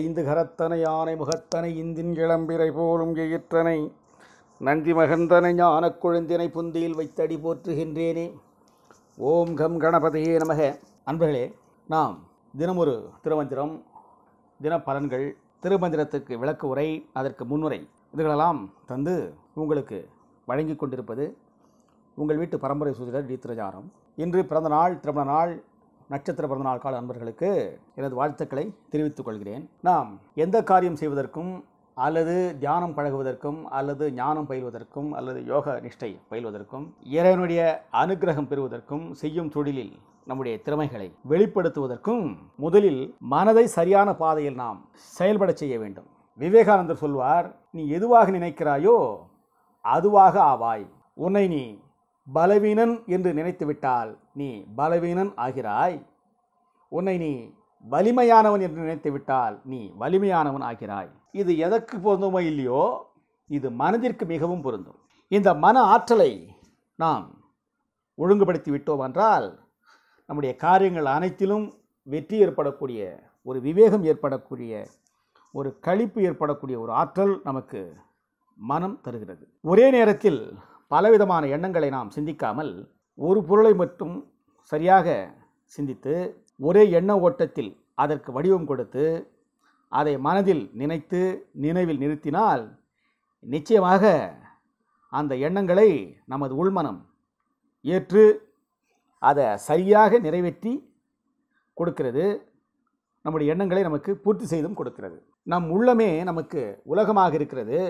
ஐந்து கரத்தனை யானை முகத்தனை இந்தின் கிளம்பிரை போலும் எயிற்றனை நந்தி மகந்தனை ஞான குழந்தினை புந்தியில் வைத்தடி போற்றுகின்றேனே ஓம் கம் கணபதியே நமக அன்பர்களே நாம் தினமொரு திருமந்திரம் தினப்பலன்கள் திருமந்திரத்துக்கு விளக்கு உரை அதற்கு முன்னுரை இதுகளெல்லாம் தந்து உங்களுக்கு வழங்கி கொண்டிருப்பது உங்கள் வீட்டு பரம்பரை சூதிடர் டி திருஜாரம் இன்று பிறந்த நாள் திருமண நாள் நட்சத்திர பிறந்தநாள் கால நண்பர்களுக்கு எனது வாழ்த்துக்களை தெரிவித்துக் கொள்கிறேன் நாம் எந்த காரியம் செய்வதற்கும் அல்லது தியானம் பழகுவதற்கும் அல்லது ஞானம் பயில்வதற்கும் அல்லது யோக நிஷ்டை பயில்வதற்கும் இறைவனுடைய அனுகிரகம் பெறுவதற்கும் செய்யும் தொழிலில் நம்முடைய திறமைகளை வெளிப்படுத்துவதற்கும் முதலில் மனதை சரியான பாதையில் நாம் செயல்பட செய்ய வேண்டும் விவேகானந்தர் சொல்வார் நீ எதுவாக நினைக்கிறாயோ அதுவாக ஆவாய் உன்னை நீ பலவீனன் என்று நினைத்துவிட்டால் நீ பலவீனன் ஆகிறாய் உன்னை நீ வலிமையானவன் என்று நினைத்துவிட்டால் நீ வலிமையானவன் ஆகிறாய் இது எதற்கு பொருந்துமோ இல்லையோ இது மனதிற்கு மிகவும் பொருந்தும் இந்த மன ஆற்றலை நாம் ஒழுங்குபடுத்தி விட்டோம் என்றால் நம்முடைய காரியங்கள் அனைத்திலும் வெற்றி ஏற்படக்கூடிய ஒரு விவேகம் ஏற்படக்கூடிய ஒரு கழிப்பு ஏற்படக்கூடிய ஒரு ஆற்றல் நமக்கு மனம் தருகிறது ஒரே நேரத்தில் பலவிதமான எண்ணங்களை நாம் சிந்திக்காமல் ஒரு பொருளை மட்டும் சரியாக சிந்தித்து ஒரே எண்ண ஓட்டத்தில் அதற்கு வடிவம் கொடுத்து அதை மனதில் நினைத்து நினைவில் நிறுத்தினால் நிச்சயமாக அந்த எண்ணங்களை நமது உள்மனம் ஏற்று அதை சரியாக நிறைவேற்றி கொடுக்கிறது நம்முடைய எண்ணங்களை நமக்கு பூர்த்தி செய்தும் கொடுக்கிறது நம் உள்ளமே நமக்கு உலகமாக இருக்கிறது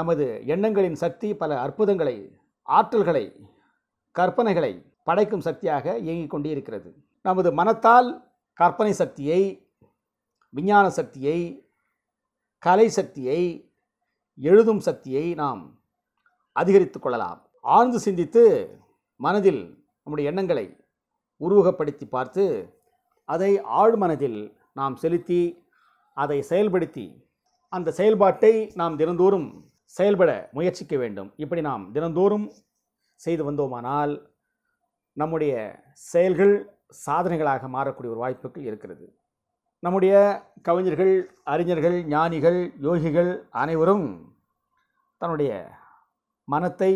நமது எண்ணங்களின் சக்தி பல அற்புதங்களை ஆற்றல்களை கற்பனைகளை படைக்கும் சக்தியாக இயங்கிக் கொண்டே இருக்கிறது நமது மனத்தால் கற்பனை சக்தியை விஞ்ஞான சக்தியை கலை சக்தியை எழுதும் சக்தியை நாம் அதிகரித்து கொள்ளலாம் ஆழ்ந்து சிந்தித்து மனதில் நம்முடைய எண்ணங்களை உருவகப்படுத்தி பார்த்து அதை ஆழ்மனதில் நாம் செலுத்தி அதை செயல்படுத்தி அந்த செயல்பாட்டை நாம் தினந்தோறும் செயல்பட முயற்சிக்க வேண்டும் இப்படி நாம் தினந்தோறும் செய்து வந்தோமானால் நம்முடைய செயல்கள் சாதனைகளாக மாறக்கூடிய ஒரு வாய்ப்புகள் இருக்கிறது நம்முடைய கவிஞர்கள் அறிஞர்கள் ஞானிகள் யோகிகள் அனைவரும் தன்னுடைய மனத்தை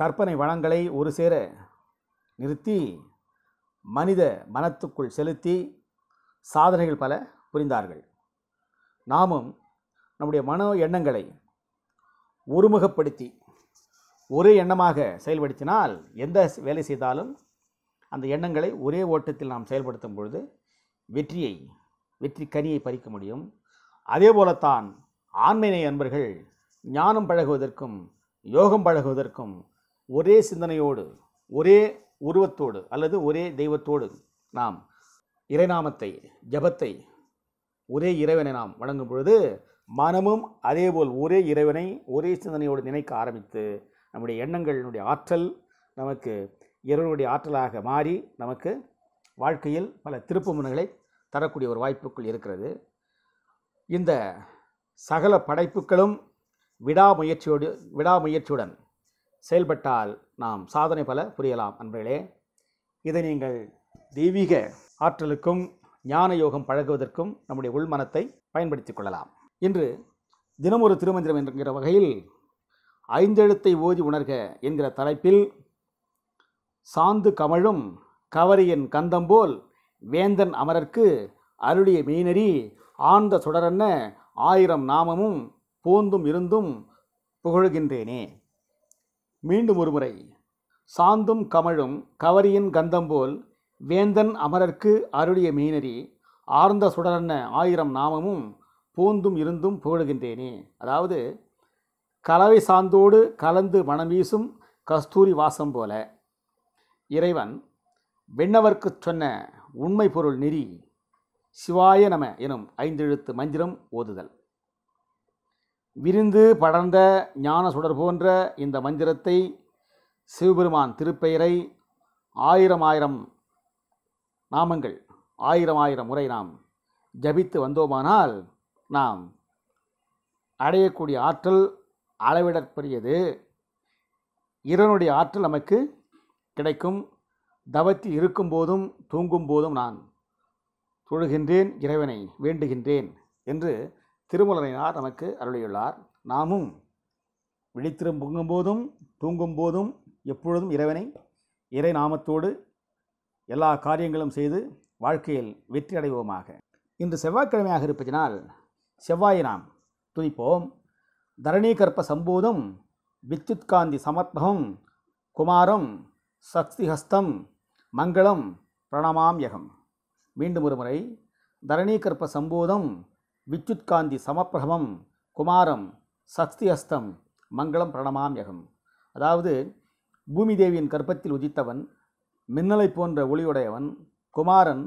கற்பனை வளங்களை ஒரு சேர நிறுத்தி மனித மனத்துக்குள் செலுத்தி சாதனைகள் பல புரிந்தார்கள் நாமும் நம்முடைய மனோ எண்ணங்களை ஒருமுகப்படுத்தி ஒரே எண்ணமாக செயல்படுத்தினால் எந்த வேலை செய்தாலும் அந்த எண்ணங்களை ஒரே ஓட்டத்தில் நாம் செயல்படுத்தும் பொழுது வெற்றியை வெற்றி கனியை பறிக்க முடியும் அதே போலத்தான் ஆன்மீனை அன்பர்கள் ஞானம் பழகுவதற்கும் யோகம் பழகுவதற்கும் ஒரே சிந்தனையோடு ஒரே உருவத்தோடு அல்லது ஒரே தெய்வத்தோடு நாம் இறைநாமத்தை ஜபத்தை ஒரே இறைவனை நாம் வழங்கும் பொழுது மனமும் அதேபோல் ஒரே இறைவனை ஒரே சிந்தனையோடு நினைக்க ஆரம்பித்து நம்முடைய எண்ணங்களினுடைய ஆற்றல் நமக்கு இறைவனுடைய ஆற்றலாக மாறி நமக்கு வாழ்க்கையில் பல திருப்பு முனைகளை தரக்கூடிய ஒரு வாய்ப்புக்குள் இருக்கிறது இந்த சகல படைப்புகளும் விடாமுயற்சியோடு விடாமுயற்சியுடன் செயல்பட்டால் நாம் சாதனை பல புரியலாம் அன்பர்களே இதை நீங்கள் தெய்வீக ஆற்றலுக்கும் ஞான யோகம் பழகுவதற்கும் நம்முடைய உள்மனத்தை பயன்படுத்தி கொள்ளலாம் இன்று தினம் ஒரு திருமந்திரம் என்கிற வகையில் ஐந்தெழுத்தை ஓதி உணர்க என்கிற தலைப்பில் சாந்து கமழும் கவரியின் கந்தம்போல் வேந்தன் அமரர்க்கு அருளிய மீனரி ஆழ்ந்த சுடரன்ன ஆயிரம் நாமமும் போந்தும் இருந்தும் புகழ்கின்றேனே மீண்டும் ஒருமுறை சாந்தும் கமழும் கவரியின் கந்தம்போல் வேந்தன் அமரர்க்கு அருளிய மீனரி ஆர்ந்த சுடரன்ன ஆயிரம் நாமமும் பூந்தும் இருந்தும் புகழுகின்றேனே அதாவது கலவை சாந்தோடு கலந்து மனம் வீசும் கஸ்தூரி வாசம் போல இறைவன் விண்ணவர்க்கு சொன்ன உண்மை பொருள் நெறி சிவாய நம எனும் ஐந்தெழுத்து மந்திரம் ஓதுதல் விரிந்து படர்ந்த ஞான சுடர் போன்ற இந்த மந்திரத்தை சிவபெருமான் திருப்பெயரை ஆயிரம் ஆயிரம் நாமங்கள் ஆயிரம் ஆயிரம் முறை நாம் ஜபித்து வந்தோமானால் நாம் அடையக்கூடிய ஆற்றல் அளவிடற்குரியது இறைவனுடைய ஆற்றல் நமக்கு கிடைக்கும் தவத்தில் இருக்கும்போதும் தூங்கும் போதும் நான் தொழுகின்றேன் இறைவனை வேண்டுகின்றேன் என்று திருமலனையார் நமக்கு அருளியுள்ளார் நாமும் விழித்திரும்புங்கும்போதும் போதும் தூங்கும் போதும் எப்பொழுதும் இறைவனை இறை நாமத்தோடு எல்லா காரியங்களும் செய்து வாழ்க்கையில் வெற்றி அடைவோமாக இன்று செவ்வாய்க்கிழமையாக இருப்பதினால் செவ்வாயினாம் துதிப்போம் தரணீகற்ப சம்பூதம் வித்யுத்காந்தி சமர்ப்பகம் குமாரம் சக்திஹஸ்தம் மங்களம் பிரணமாம்யகம் மீண்டும் ஒரு முறை தரணீகற்ப சம்பூதம் வித்யுத்காந்தி சமப்பிரகமம் குமாரம் சக்திஹஸ்தம் மங்களம் பிரணமாம்யகம் அதாவது பூமி தேவியின் கற்பத்தில் உதித்தவன் மின்னலை போன்ற ஒளியுடையவன் குமாரன்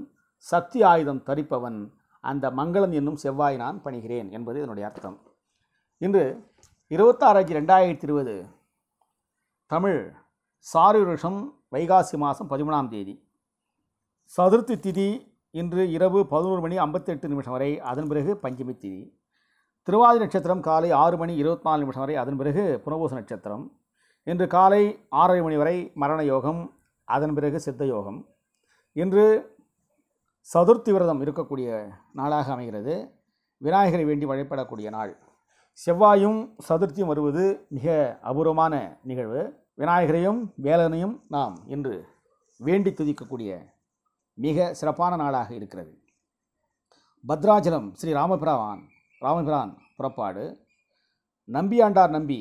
சக்தி ஆயுதம் தரிப்பவன் அந்த மங்களம் என்னும் செவ்வாய் நான் பணிகிறேன் என்பது இதனுடைய அர்த்தம் இன்று இருபத்தாறு அஞ்சு ரெண்டாயிரத்தி இருபது தமிழ் வருஷம் வைகாசி மாதம் பதிமூணாம் தேதி சதுர்த்தி திதி இன்று இரவு பதினோரு மணி ஐம்பத்தெட்டு நிமிஷம் வரை அதன் பிறகு பஞ்சமி திதி திருவாதி நட்சத்திரம் காலை ஆறு மணி இருபத்தி நாலு நிமிஷம் வரை அதன் பிறகு புனபூச நட்சத்திரம் இன்று காலை ஆறரை மணி வரை மரண யோகம் அதன் பிறகு சித்த யோகம் இன்று சதுர்த்தி விரதம் இருக்கக்கூடிய நாளாக அமைகிறது விநாயகரை வேண்டி வழிபடக்கூடிய நாள் செவ்வாயும் சதுர்த்தியும் வருவது மிக அபூர்வமான நிகழ்வு விநாயகரையும் வேலனையும் நாம் இன்று வேண்டி துதிக்கக்கூடிய மிக சிறப்பான நாளாக இருக்கிறது பத்ராஜலம் ஸ்ரீ ராமபிரான் ராமபிரான் புறப்பாடு நம்பியாண்டார் நம்பி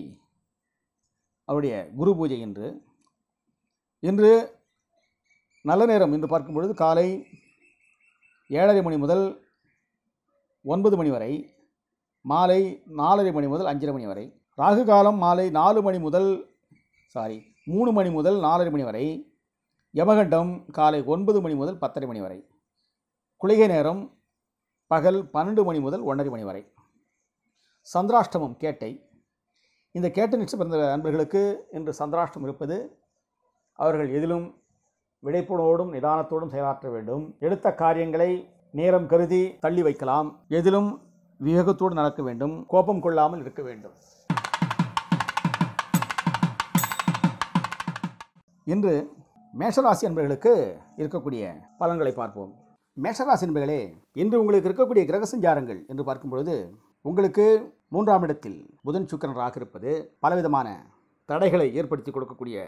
அவருடைய குரு பூஜை இன்று இன்று நல்ல நேரம் என்று பார்க்கும் பொழுது காலை ஏழரை மணி முதல் ஒன்பது மணி வரை மாலை நாலரை மணி முதல் அஞ்சரை மணி வரை ராகு காலம் மாலை நாலு மணி முதல் சாரி மூணு மணி முதல் நாலரை மணி வரை யமகண்டம் காலை ஒன்பது மணி முதல் பத்தரை மணி வரை குளிகை நேரம் பகல் பன்னெண்டு மணி முதல் ஒன்றரை மணி வரை சந்திராஷ்டமம் கேட்டை இந்த கேட்டை நிச்சயம் பிறந்த நண்பர்களுக்கு இன்று சந்திராஷ்டமம் இருப்பது அவர்கள் எதிலும் விடைப்புணோடும் நிதானத்தோடும் செயலாற்ற வேண்டும் எடுத்த காரியங்களை நேரம் கருதி தள்ளி வைக்கலாம் எதிலும் விவேகத்தோடு நடக்க வேண்டும் கோபம் கொள்ளாமல் இருக்க வேண்டும் இன்று மேஷராசி என்பர்களுக்கு இருக்கக்கூடிய பலன்களை பார்ப்போம் மேஷராசி என்பர்களே இன்று உங்களுக்கு இருக்கக்கூடிய கிரக சஞ்சாரங்கள் என்று பார்க்கும் பொழுது உங்களுக்கு மூன்றாம் இடத்தில் புதன் சுக்கரன் ராக இருப்பது பலவிதமான தடைகளை ஏற்படுத்தி கொடுக்கக்கூடிய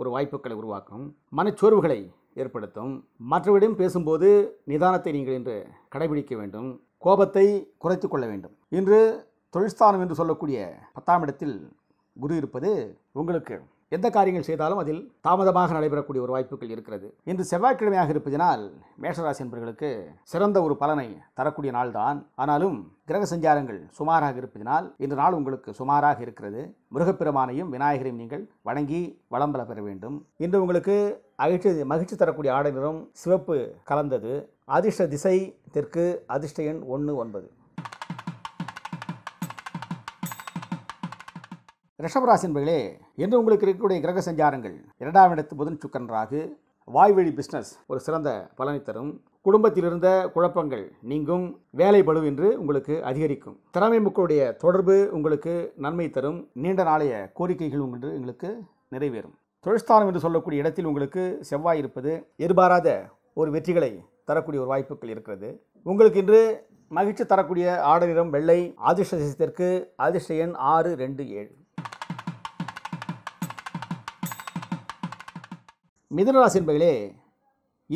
ஒரு வாய்ப்புகளை உருவாக்கும் மனச்சோர்வுகளை ஏற்படுத்தும் மற்றவரிடம் பேசும்போது நிதானத்தை நீங்கள் இன்று கடைபிடிக்க வேண்டும் கோபத்தை குறைத்து கொள்ள வேண்டும் இன்று தொழில்ஸ்தானம் என்று சொல்லக்கூடிய பத்தாம் இடத்தில் குரு இருப்பது உங்களுக்கு எந்த காரியங்கள் செய்தாலும் அதில் தாமதமாக நடைபெறக்கூடிய ஒரு வாய்ப்புகள் இருக்கிறது இன்று செவ்வாய்க்கிழமையாக இருப்பதனால் மேஷராசி என்பவர்களுக்கு சிறந்த ஒரு பலனை தரக்கூடிய நாள்தான் ஆனாலும் கிரக சஞ்சாரங்கள் சுமாராக இருப்பதனால் இன்று நாள் உங்களுக்கு சுமாராக இருக்கிறது முருகப்பெருமானையும் விநாயகரையும் நீங்கள் வணங்கி வளம்பல பெற வேண்டும் இன்று உங்களுக்கு அகிழ்ச்சி மகிழ்ச்சி தரக்கூடிய ஆடை நிறம் சிவப்பு கலந்தது அதிர்ஷ்ட திசை தெற்கு அதிர்ஷ்ட எண் ஒன்று ஒன்பது ரிஷபராசின்பர்களே என்று உங்களுக்கு இருக்கக்கூடிய கிரக சஞ்சாரங்கள் இரண்டாம் இடத்து புதன் சுக்கன் ராகு வாய்வழி பிஸ்னஸ் ஒரு சிறந்த பலனை தரும் குடும்பத்தில் இருந்த குழப்பங்கள் நீங்கும் வேலை பழு என்று உங்களுக்கு அதிகரிக்கும் திறமை மக்களுடைய தொடர்பு உங்களுக்கு நன்மை தரும் நீண்ட நாளைய கோரிக்கைகள் என்று எங்களுக்கு நிறைவேறும் தொழிற்ஸ்தானம் என்று சொல்லக்கூடிய இடத்தில் உங்களுக்கு செவ்வாய் இருப்பது எதிர்பாராத ஒரு வெற்றிகளை தரக்கூடிய ஒரு வாய்ப்புகள் இருக்கிறது உங்களுக்கு இன்று மகிழ்ச்சி தரக்கூடிய ஆடநிறம் வெள்ளை அதிர்ஷ்ட அதிர்ஷ்ட எண் ஆறு ரெண்டு ஏழு மிதனராசி என்பர்களே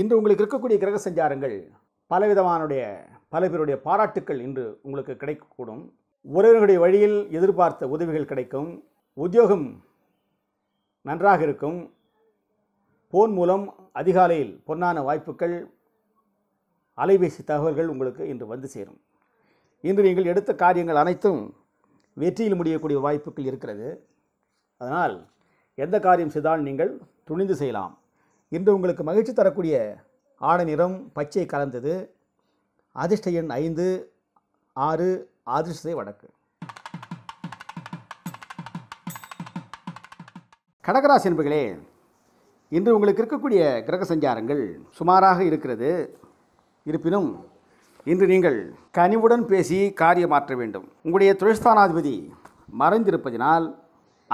இன்று உங்களுக்கு இருக்கக்கூடிய கிரக சஞ்சாரங்கள் பலவிதமானுடைய பல பேருடைய பாராட்டுக்கள் இன்று உங்களுக்கு கிடைக்கக்கூடும் உறவினருடைய வழியில் எதிர்பார்த்த உதவிகள் கிடைக்கும் உத்தியோகம் நன்றாக இருக்கும் போன் மூலம் அதிகாலையில் பொன்னான வாய்ப்புகள் அலைபேசி தகவல்கள் உங்களுக்கு இன்று வந்து சேரும் இன்று நீங்கள் எடுத்த காரியங்கள் அனைத்தும் வெற்றியில் முடியக்கூடிய வாய்ப்புகள் இருக்கிறது அதனால் எந்த காரியம் செய்தால் நீங்கள் துணிந்து செய்யலாம் இன்று உங்களுக்கு மகிழ்ச்சி தரக்கூடிய ஆடை நிறம் பச்சை கலந்தது அதிர்ஷ்ட எண் ஐந்து ஆறு அதிர்ஷ்டை வடக்கு கடகராசி என்பர்களே இன்று உங்களுக்கு இருக்கக்கூடிய கிரக சஞ்சாரங்கள் சுமாராக இருக்கிறது இருப்பினும் இன்று நீங்கள் கனிவுடன் பேசி காரியமாற்ற வேண்டும் உங்களுடைய தொழில்ஸ்தானாதிபதி மறைந்திருப்பதினால்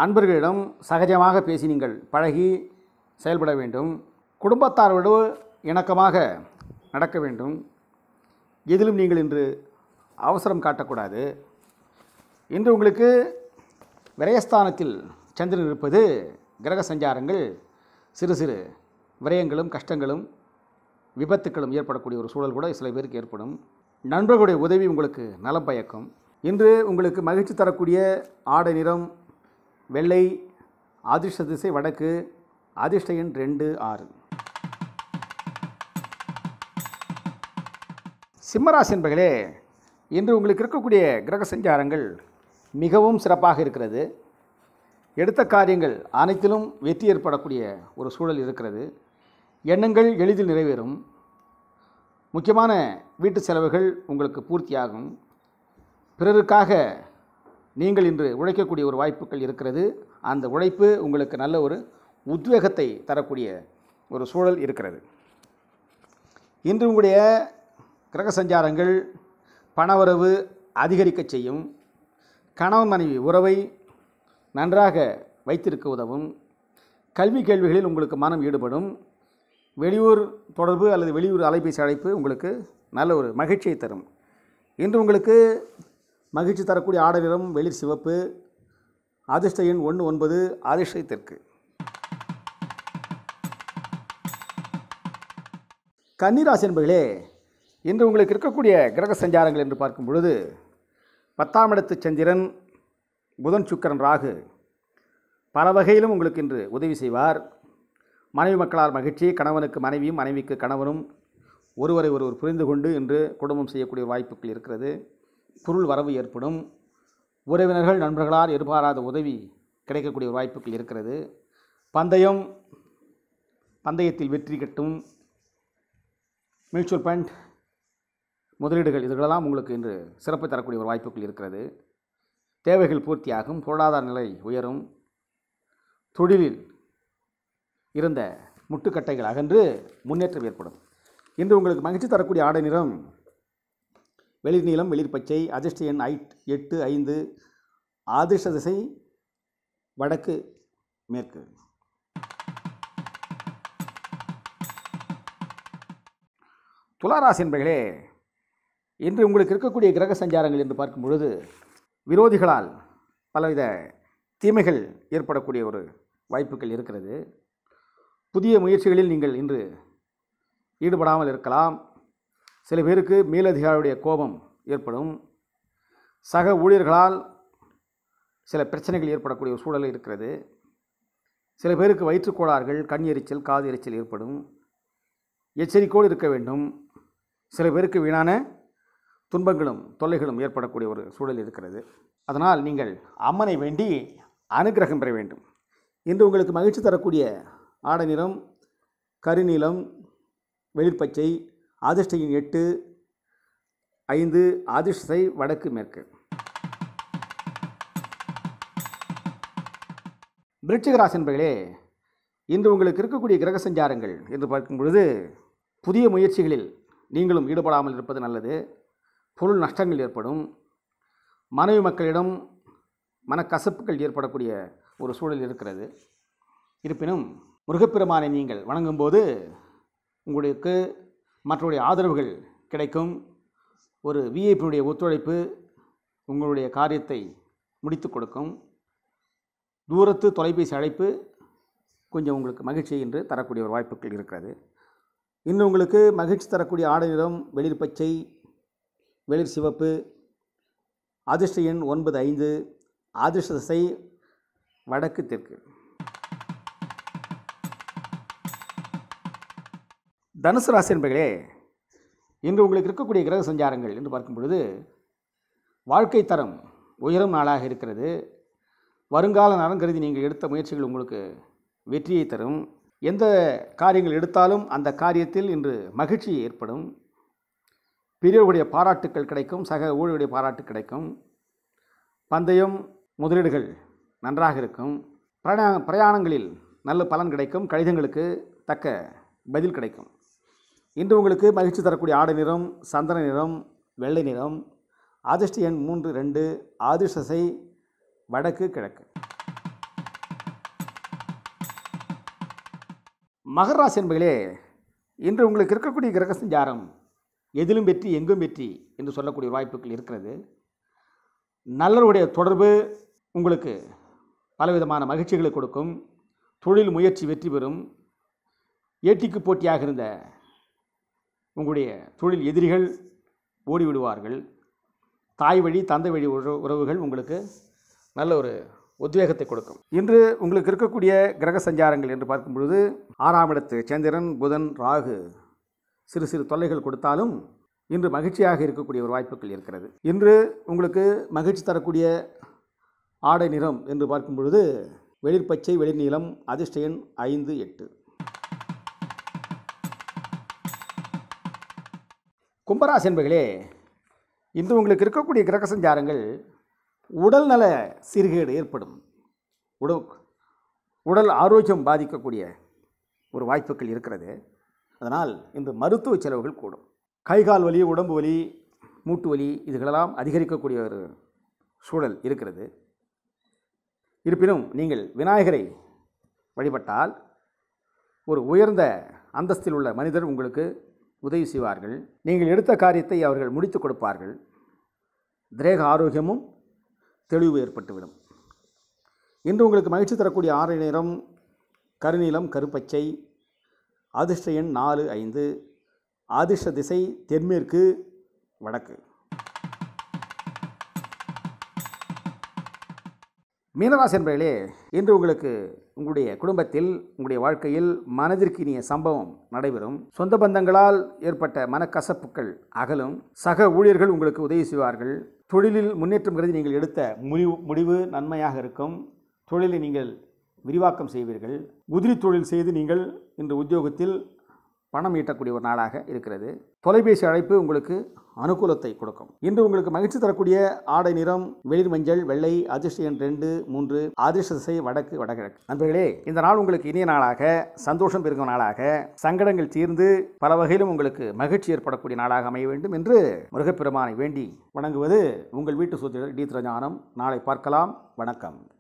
அன்பர்களிடம் சகஜமாக பேசி நீங்கள் பழகி செயல்பட வேண்டும் குடும்பத்தாரோடு இணக்கமாக நடக்க வேண்டும் எதிலும் நீங்கள் இன்று அவசரம் காட்டக்கூடாது இன்று உங்களுக்கு விரயஸ்தானத்தில் சந்திரன் இருப்பது கிரக சஞ்சாரங்கள் சிறு சிறு விரயங்களும் கஷ்டங்களும் விபத்துக்களும் ஏற்படக்கூடிய ஒரு சூழல் கூட சில பேருக்கு ஏற்படும் நண்பர்களுடைய உதவி உங்களுக்கு நலம் பயக்கும் இன்று உங்களுக்கு மகிழ்ச்சி தரக்கூடிய ஆடை நிறம் வெள்ளை அதிர்ஷ்ட திசை வடக்கு அதிர்ஷ்டையின் ரெண்டு ஆறு சிம்மராசி என்பர்களே இன்று உங்களுக்கு இருக்கக்கூடிய கிரக சஞ்சாரங்கள் மிகவும் சிறப்பாக இருக்கிறது எடுத்த காரியங்கள் அனைத்திலும் வெற்றி ஏற்படக்கூடிய ஒரு சூழல் இருக்கிறது எண்ணங்கள் எளிதில் நிறைவேறும் முக்கியமான வீட்டு செலவுகள் உங்களுக்கு பூர்த்தியாகும் பிறருக்காக நீங்கள் இன்று உழைக்கக்கூடிய ஒரு வாய்ப்புகள் இருக்கிறது அந்த உழைப்பு உங்களுக்கு நல்ல ஒரு உத்வேகத்தை தரக்கூடிய ஒரு சூழல் இருக்கிறது இன்று உங்களுடைய கிரக சஞ்சாரங்கள் பணவரவு அதிகரிக்க செய்யும் கணவன் மனைவி உறவை நன்றாக வைத்திருக்க உதவும் கல்வி கேள்விகளில் உங்களுக்கு மனம் ஈடுபடும் வெளியூர் தொடர்பு அல்லது வெளியூர் அலைபேசி அழைப்பு உங்களுக்கு நல்ல ஒரு மகிழ்ச்சியை தரும் இன்று உங்களுக்கு மகிழ்ச்சி தரக்கூடிய ஆடநிறம் வெளிர் சிவப்பு அதிர்ஷ்ட எண் ஒன்று ஒன்பது அதிர்ஷ்டத்திற்கு கன்னிராசி என்பர்களே இன்று உங்களுக்கு இருக்கக்கூடிய கிரக சஞ்சாரங்கள் என்று பார்க்கும் பொழுது பத்தாம் இடத்து சந்திரன் புதன் சுக்கரன் ராகு பல வகையிலும் உங்களுக்கு இன்று உதவி செய்வார் மனைவி மக்களால் மகிழ்ச்சி கணவனுக்கு மனைவியும் மனைவிக்கு கணவனும் ஒருவரை ஒருவர் புரிந்து கொண்டு இன்று குடும்பம் செய்யக்கூடிய வாய்ப்புகள் இருக்கிறது பொருள் வரவு ஏற்படும் உறவினர்கள் நண்பர்களால் எதிர்பாராத உதவி கிடைக்கக்கூடிய வாய்ப்புகள் இருக்கிறது பந்தயம் பந்தயத்தில் வெற்றி கட்டும் மியூச்சுவல் ஃபண்ட் முதலீடுகள் இதுகளெல்லாம் உங்களுக்கு இன்று சிறப்பு தரக்கூடிய ஒரு வாய்ப்புகள் இருக்கிறது தேவைகள் பூர்த்தியாகும் பொருளாதார நிலை உயரும் தொழிலில் இருந்த முட்டுக்கட்டைகள் அகன்று முன்னேற்றம் ஏற்படும் இன்று உங்களுக்கு மகிழ்ச்சி தரக்கூடிய ஆடை நிறம் வெளிர் நீளம் பச்சை அதிர்ஷ்ட எண் ஐட் எட்டு ஐந்து ஆதிர்ஷ்ட திசை வடக்கு மேற்கு துளாராசின்பர்களே இன்று உங்களுக்கு இருக்கக்கூடிய கிரக சஞ்சாரங்கள் என்று பார்க்கும் பொழுது விரோதிகளால் பலவித தீமைகள் ஏற்படக்கூடிய ஒரு வாய்ப்புகள் இருக்கிறது புதிய முயற்சிகளில் நீங்கள் இன்று ஈடுபடாமல் இருக்கலாம் சில பேருக்கு மேலதிகாரியுடைய கோபம் ஏற்படும் சக ஊழியர்களால் சில பிரச்சனைகள் ஏற்படக்கூடிய ஒரு சூழல் இருக்கிறது சில பேருக்கு வயிற்றுக்கோளாறுகள் கண் எரிச்சல் காது எரிச்சல் ஏற்படும் எச்சரிக்கோடு இருக்க வேண்டும் சில பேருக்கு வீணான துன்பங்களும் தொல்லைகளும் ஏற்படக்கூடிய ஒரு சூழல் இருக்கிறது அதனால் நீங்கள் அம்மனை வேண்டி அனுகிரகம் பெற வேண்டும் இன்று உங்களுக்கு மகிழ்ச்சி தரக்கூடிய ஆடை நிறம் கருநீளம் வெளிர்பச்சை அதிர்ஷ்டையின் எட்டு ஐந்து அதிர்ஷ்டை வடக்கு மேற்கு விருட்சிகராசி என்பர்களே இன்று உங்களுக்கு இருக்கக்கூடிய கிரக சஞ்சாரங்கள் என்று பார்க்கும் பொழுது புதிய முயற்சிகளில் நீங்களும் ஈடுபடாமல் இருப்பது நல்லது பொருள் நஷ்டங்கள் ஏற்படும் மனைவி மக்களிடம் மனக்கசப்புகள் ஏற்படக்கூடிய ஒரு சூழல் இருக்கிறது இருப்பினும் முருகப்பெருமானை நீங்கள் வணங்கும்போது உங்களுக்கு மற்றவருடைய ஆதரவுகள் கிடைக்கும் ஒரு விஐபியுடைய ஒத்துழைப்பு உங்களுடைய காரியத்தை முடித்து கொடுக்கும் தூரத்து தொலைபேசி அழைப்பு கொஞ்சம் உங்களுக்கு மகிழ்ச்சி என்று தரக்கூடிய ஒரு வாய்ப்புகள் இருக்கிறது இன்று உங்களுக்கு மகிழ்ச்சி தரக்கூடிய ஆடை நிறம் வெளிர் பச்சை வெளிர் சிவப்பு அதிர்ஷ்ட எண் ஒன்பது ஐந்து அதிர்ஷ்ட திசை வடக்கு தெற்கு தனுசு ராசி என்பர்களே இன்று உங்களுக்கு இருக்கக்கூடிய கிரக சஞ்சாரங்கள் என்று பார்க்கும் பொழுது வாழ்க்கை தரம் உயரும் நாளாக இருக்கிறது வருங்கால நலன் கருதி நீங்கள் எடுத்த முயற்சிகள் உங்களுக்கு வெற்றியை தரும் எந்த காரியங்கள் எடுத்தாலும் அந்த காரியத்தில் இன்று மகிழ்ச்சி ஏற்படும் பெரியவர்களுடைய பாராட்டுக்கள் கிடைக்கும் சக ஊழியருடைய பாராட்டு கிடைக்கும் பந்தயம் முதலீடுகள் நன்றாக இருக்கும் பிரயா பிரயாணங்களில் நல்ல பலன் கிடைக்கும் கடிதங்களுக்கு தக்க பதில் கிடைக்கும் இன்று உங்களுக்கு மகிழ்ச்சி தரக்கூடிய ஆடை நிறம் சந்தன நிறம் வெள்ளை நிறம் அதிர்ஷ்ட எண் மூன்று ரெண்டு ஆதிர்ஷசை வடக்கு கிழக்கு மகராசி என்பர்களே இன்று உங்களுக்கு இருக்கக்கூடிய கிரக சஞ்சாரம் எதிலும் வெற்றி எங்கும் வெற்றி என்று சொல்லக்கூடிய வாய்ப்புகள் இருக்கிறது நல்லருடைய தொடர்பு உங்களுக்கு பலவிதமான மகிழ்ச்சிகளை கொடுக்கும் தொழில் முயற்சி வெற்றி பெறும் ஏட்டிக்கு போட்டியாக இருந்த உங்களுடைய தொழில் எதிரிகள் ஓடிவிடுவார்கள் தாய் வழி தந்தை வழி உறவுகள் உங்களுக்கு நல்ல ஒரு உத்வேகத்தை கொடுக்கும் இன்று உங்களுக்கு இருக்கக்கூடிய கிரக சஞ்சாரங்கள் என்று பார்க்கும் பொழுது ஆறாம் இடத்து சந்திரன் புதன் ராகு சிறு சிறு தொல்லைகள் கொடுத்தாலும் இன்று மகிழ்ச்சியாக இருக்கக்கூடிய ஒரு வாய்ப்புகள் இருக்கிறது இன்று உங்களுக்கு மகிழ்ச்சி தரக்கூடிய ஆடை நிறம் என்று பார்க்கும் பொழுது வெளிர்பச்சை வெளிநீளம் அதிர்ஷ்ட எண் ஐந்து எட்டு கும்பராசி என்பர்களே இன்று உங்களுக்கு இருக்கக்கூடிய கிரக சஞ்சாரங்கள் உடல்நல சீர்கேடு ஏற்படும் உடல் உடல் ஆரோக்கியம் பாதிக்கக்கூடிய ஒரு வாய்ப்புகள் இருக்கிறது அதனால் இந்த மருத்துவ செலவுகள் கூடும் கை கால் வலி உடம்பு வலி மூட்டு வலி இதுகளெல்லாம் அதிகரிக்கக்கூடிய ஒரு சூழல் இருக்கிறது இருப்பினும் நீங்கள் விநாயகரை வழிபட்டால் ஒரு உயர்ந்த அந்தஸ்தில் உள்ள மனிதர் உங்களுக்கு உதவி செய்வார்கள் நீங்கள் எடுத்த காரியத்தை அவர்கள் முடித்து கொடுப்பார்கள் திரேக ஆரோக்கியமும் தெளிவு ஏற்பட்டுவிடும் இன்று உங்களுக்கு மகிழ்ச்சி தரக்கூடிய ஆறு நேரம் கருநீலம் கருப்பச்சை அதிர்ஷ்ட எண் நாலு ஐந்து அதிர்ஷ்ட திசை தென்மேற்கு வடக்கு மீனராசி என்பர்களே இன்று உங்களுக்கு உங்களுடைய குடும்பத்தில் உங்களுடைய வாழ்க்கையில் மனதிற்கு இனிய சம்பவம் நடைபெறும் சொந்த பந்தங்களால் ஏற்பட்ட மனக்கசப்புகள் அகலும் சக ஊழியர்கள் உங்களுக்கு உதவி செய்வார்கள் தொழிலில் முன்னேற்றம் கருதி நீங்கள் எடுத்த முடிவு முடிவு நன்மையாக இருக்கும் தொழிலை நீங்கள் விரிவாக்கம் செய்வீர்கள் உதிரி தொழில் செய்து நீங்கள் இன்று உத்தியோகத்தில் பணம் ஈட்டக்கூடிய ஒரு நாளாக இருக்கிறது தொலைபேசி அழைப்பு உங்களுக்கு அனுகூலத்தை கொடுக்கும் இன்று உங்களுக்கு மகிழ்ச்சி தரக்கூடிய ஆடை நிறம் வெளிர் மஞ்சள் வெள்ளை அதிர்ஷ்ட எண் ரெண்டு மூன்று அதிர்ஷ்ட திசை வடக்கு வடகிழக்கு நண்பர்களே இந்த நாள் உங்களுக்கு இனிய நாளாக சந்தோஷம் பெருகும் நாளாக சங்கடங்கள் தீர்ந்து பல வகையிலும் உங்களுக்கு மகிழ்ச்சி ஏற்படக்கூடிய நாளாக அமைய வேண்டும் என்று முருகப்பெருமானை வேண்டி வணங்குவது உங்கள் வீட்டு சூத்திரர் டீத்ரஞானம் திரஞானம் நாளை பார்க்கலாம் வணக்கம்